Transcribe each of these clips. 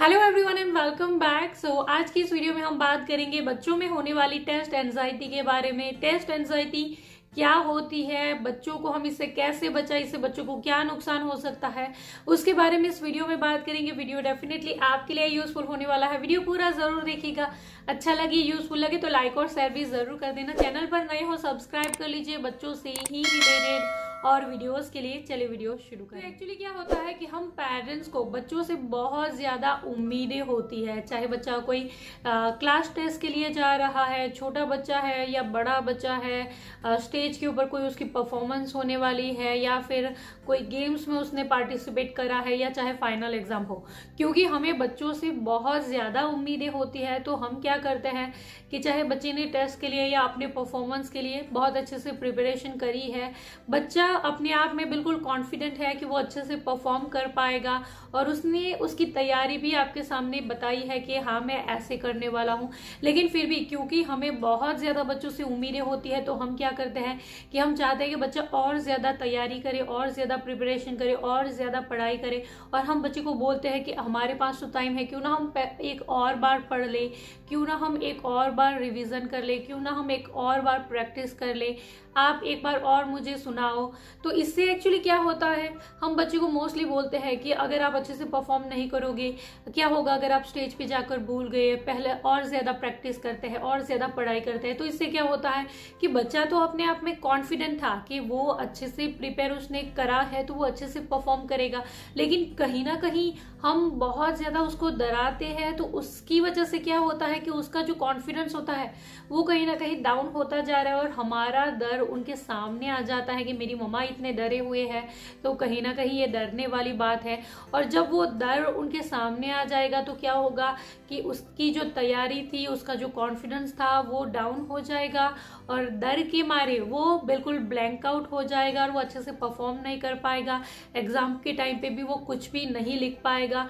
hello everyone and welcome back so आज की इस वीडियो में हम बात करेंगे बच्चों में होने वाली टेस्ट एनजाइटी के बारे में टेस्ट एनजाइटी क्या होती है बच्चों को हम इससे कैसे बचाए इससे बच्चों को क्या नुकसान हो सकता है उसके बारे में इस वीडियो में बात करेंगे वीडियो डेफिनेटली आपके लिए यूजफुल होने वाला है वीडियो पूरा जरूर देखिएगा अच्छा लगे यूजफुल लगे तो लाइक और शेयर भी जरूर कर देना चैनल पर नए हो सब्सक्राइब कर लीजिए बच्चों से ही रिलेटेड और वीडियोस के लिए चलिए वीडियो शुरू तो करें एक्चुअली क्या होता है कि हम पेरेंट्स को बच्चों से बहुत ज़्यादा उम्मीदें होती है चाहे बच्चा कोई आ, क्लास टेस्ट के लिए जा रहा है छोटा बच्चा है या बड़ा बच्चा है आ, स्टेज के ऊपर कोई उसकी परफॉर्मेंस होने वाली है या फिर कोई गेम्स में उसने पार्टिसिपेट करा है या चाहे फाइनल एग्ज़ाम हो क्योंकि हमें बच्चों से बहुत ज़्यादा उम्मीदें होती है तो हम क्या करते हैं कि चाहे बच्चे ने टेस्ट के लिए या अपने परफॉर्मेंस के लिए बहुत अच्छे से प्रिपरेशन करी है बच्चा अपने आप में बिल्कुल कॉन्फिडेंट है कि वो अच्छे से परफॉर्म कर पाएगा और उसने उसकी तैयारी भी आपके सामने बताई है कि हाँ मैं ऐसे करने वाला हूँ लेकिन फिर भी क्योंकि हमें बहुत ज़्यादा बच्चों से उम्मीदें होती है तो हम क्या करते हैं कि हम चाहते हैं कि बच्चा और ज़्यादा तैयारी करे और ज़्यादा प्रिपरेशन करे और ज़्यादा पढ़ाई करे और हम बच्चे को बोलते हैं कि हमारे पास तो टाइम है क्यों ना हम एक और बार पढ़ लें क्यों ना हम एक और बार रिविज़न कर लें क्यों ना हम एक और बार प्रैक्टिस कर लें आप एक बार और मुझे सुनाओ तो इससे एक्चुअली क्या होता है हम बच्चे को मोस्टली बोलते हैं कि अगर आप अच्छे से परफॉर्म नहीं करोगे क्या होगा अगर आप स्टेज पे जाकर भूल गए पहले और ज़्यादा प्रैक्टिस करते हैं और ज़्यादा पढ़ाई करते हैं तो इससे क्या होता है कि बच्चा तो अपने आप में कॉन्फिडेंट था कि वो अच्छे से प्रिपेयर उसने करा है तो वो अच्छे से परफॉर्म करेगा लेकिन कहीं ना कहीं हम बहुत ज़्यादा उसको डराते हैं तो उसकी वजह से क्या होता है कि उसका जो कॉन्फिडेंस होता है वो कहीं ना कहीं डाउन होता जा रहा है और हमारा डर उनके सामने आ जाता है कि मेरी मम्मा मम्मा इतने डरे हुए हैं तो कहीं ना कहीं ये डरने वाली बात है और जब वो डर उनके सामने आ जाएगा तो क्या होगा कि उसकी जो तैयारी थी उसका जो कॉन्फिडेंस था वो डाउन हो जाएगा और डर के मारे वो बिल्कुल ब्लैंक आउट हो जाएगा और वो अच्छे से परफॉर्म नहीं कर पाएगा एग्ज़ाम के टाइम पे भी वो कुछ भी नहीं लिख पाएगा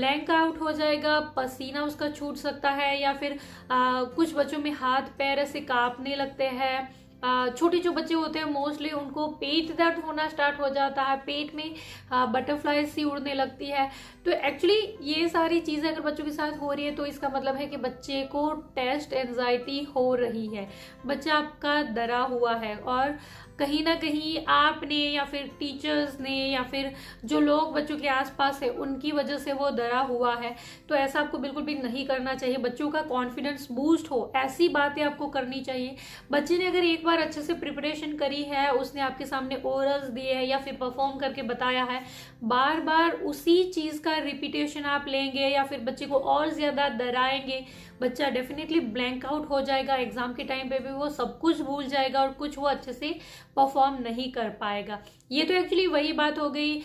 ब्लैंक आउट हो जाएगा पसीना उसका छूट सकता है या फिर आ, कुछ बच्चों में हाथ पैर ऐसे कांपने लगते हैं छोटे जो बच्चे होते हैं मोस्टली उनको पेट दर्द होना स्टार्ट हो जाता है पेट में बटरफ्लाई सी उड़ने लगती है तो एक्चुअली ये सारी चीज़ें अगर बच्चों के साथ हो रही है तो इसका मतलब है कि बच्चे को टेस्ट एनजाइटी हो रही है बच्चा आपका डरा हुआ है और कहीं ना कहीं आपने या फिर टीचर्स ने या फिर जो लोग बच्चों के आसपास है उनकी वजह से वो डरा हुआ है तो ऐसा आपको बिल्कुल भी नहीं करना चाहिए बच्चों का कॉन्फिडेंस बूस्ट हो ऐसी बातें आपको करनी चाहिए बच्चे ने अगर एक बार अच्छे से प्रिपरेशन करी है उसने आपके सामने ओरल्स दिए है या फिर परफॉर्म करके बताया है बार बार उसी चीज़ का रिपीटेशन आप लेंगे या फिर बच्चे को और ज़्यादा डराएंगे बच्चा डेफिनेटली ब्लैंक आउट हो जाएगा एग्जाम के टाइम पे भी वो सब कुछ भूल जाएगा और कुछ वो अच्छे से परफॉर्म नहीं कर पाएगा ये तो एक्चुअली वही बात हो गई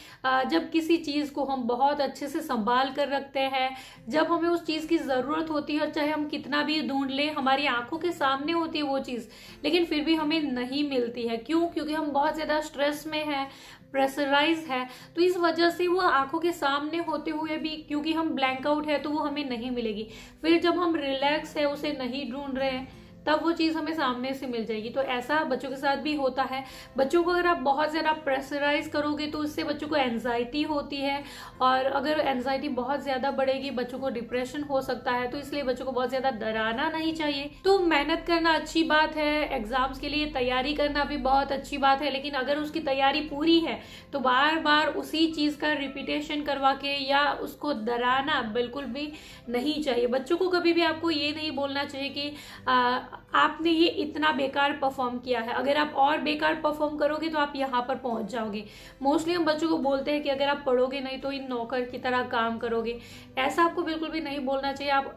जब किसी चीज़ को हम बहुत अच्छे से संभाल कर रखते हैं जब हमें उस चीज़ की ज़रूरत होती है और चाहे हम कितना भी ढूंढ लें हमारी आंखों के सामने होती है वो चीज़ लेकिन फिर भी हमें नहीं मिलती है क्यों क्योंकि हम बहुत ज़्यादा स्ट्रेस में हैं प्रेशराइज है तो इस वजह से वो आंखों के सामने होते हुए भी क्योंकि हम ब्लैंकआउट है तो वो हमें नहीं मिलेगी फिर जब हम रिलैक्स है उसे नहीं ढूंढ रहे हैं तब वो चीज़ हमें सामने से मिल जाएगी तो ऐसा बच्चों के साथ भी होता है बच्चों को अगर आप बहुत ज़्यादा प्रेशराइज करोगे तो उससे बच्चों को एनजाइटी होती है और अगर एनजाइटी बहुत ज़्यादा बढ़ेगी बच्चों को डिप्रेशन हो सकता है तो इसलिए बच्चों को बहुत ज़्यादा डराना नहीं चाहिए तो मेहनत करना अच्छी बात है एग्जाम्स के लिए तैयारी करना भी बहुत अच्छी बात है लेकिन अगर उसकी तैयारी पूरी है तो बार बार उसी चीज़ का रिपीटेशन करवा के या उसको डराना बिल्कुल भी नहीं चाहिए बच्चों को कभी भी आपको ये नहीं बोलना चाहिए कि आ, आपने ये इतना बेकार परफॉर्म किया है अगर आप और बेकार परफॉर्म करोगे तो आप यहाँ पर पहुँच जाओगे मोस्टली हम बच्चों को बोलते हैं कि अगर आप पढ़ोगे नहीं तो इन नौकर की तरह काम करोगे ऐसा आपको बिल्कुल भी नहीं बोलना चाहिए आप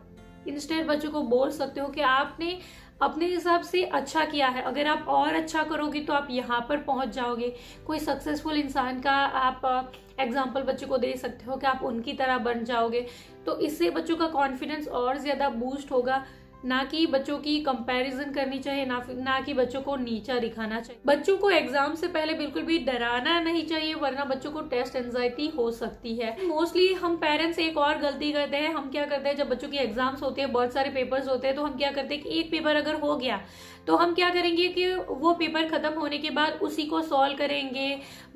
इंस्टेंट बच्चों को बोल सकते हो कि आपने अपने हिसाब से अच्छा किया है अगर आप और अच्छा करोगे तो आप यहाँ पर पहुँच जाओगे कोई सक्सेसफुल इंसान का आप एग्जाम्पल uh, बच्चों को दे सकते हो कि आप उनकी तरह बन जाओगे तो इससे बच्चों का कॉन्फिडेंस और ज़्यादा बूस्ट होगा ना कि बच्चों की कंपैरिजन करनी चाहिए ना ना कि बच्चों को नीचा दिखाना चाहिए बच्चों को एग्जाम से पहले बिल्कुल भी डराना नहीं चाहिए वरना बच्चों को टेस्ट एंजाइटी हो सकती है मोस्टली हम पेरेंट्स एक और गलती करते हैं हम क्या करते हैं जब बच्चों की एग्जाम्स होते हैं बहुत सारे पेपर्स होते हैं तो हम क्या करते हैं कि एक पेपर अगर हो गया तो हम क्या करेंगे कि वो पेपर खत्म होने के बाद उसी को सॉल्व करेंगे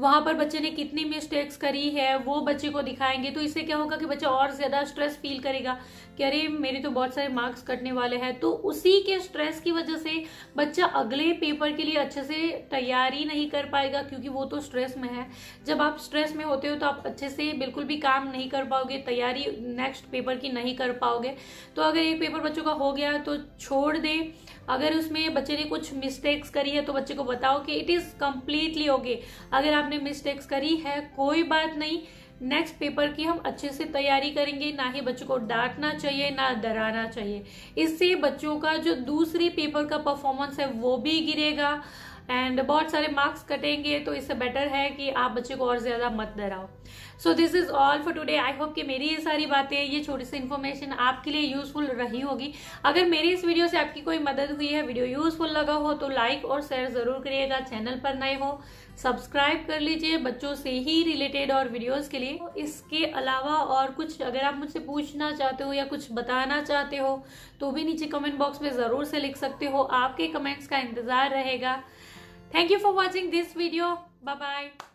वहां पर बच्चे ने कितनी मिस्टेक्स करी है वो बच्चे को दिखाएंगे तो इससे क्या होगा कि बच्चा और ज्यादा स्ट्रेस फील करेगा कि अरे मेरे तो बहुत सारे मार्क्स कटने वाले हैं तो उसी के स्ट्रेस की वजह से बच्चा अगले पेपर के लिए अच्छे से तैयारी नहीं कर पाएगा क्योंकि वो तो स्ट्रेस में है जब आप स्ट्रेस में होते हो तो आप अच्छे से बिल्कुल भी काम नहीं कर पाओगे तैयारी नेक्स्ट पेपर की नहीं कर पाओगे तो अगर एक पेपर बच्चों का हो गया तो छोड़ दें अगर उसमें बच्चे ने कुछ मिस्टेक्स करी है तो बच्चे को बताओ कि इट इज़ कम्प्लीटली ओके अगर आपने मिस्टेक्स करी है कोई बात नहीं नेक्स्ट पेपर की हम अच्छे से तैयारी करेंगे ना ही बच्चों को डांटना चाहिए ना डराना चाहिए इससे बच्चों का जो दूसरी पेपर का परफॉर्मेंस है वो भी गिरेगा एंड बहुत सारे मार्क्स कटेंगे तो इससे बेटर है कि आप बच्चे को और ज़्यादा मत डराओ so this is all for today I hope कि मेरी ये सारी बातें ये छोटी सी इन्फॉर्मेशन आपके लिए यूजफुल रही होगी अगर मेरी इस वीडियो से आपकी कोई मदद हुई है वीडियो यूजफुल लगा हो तो लाइक और शेयर जरूर करिएगा चैनल पर नए हो सब्सक्राइब कर लीजिए बच्चों से ही रिलेटेड और वीडियोस के लिए इसके अलावा और कुछ अगर आप मुझसे पूछना चाहते हो या कुछ बताना चाहते हो तो भी नीचे कमेंट बॉक्स में ज़रूर से लिख सकते हो आपके कमेंट्स का इंतज़ार रहेगा thank you for watching this video bye bye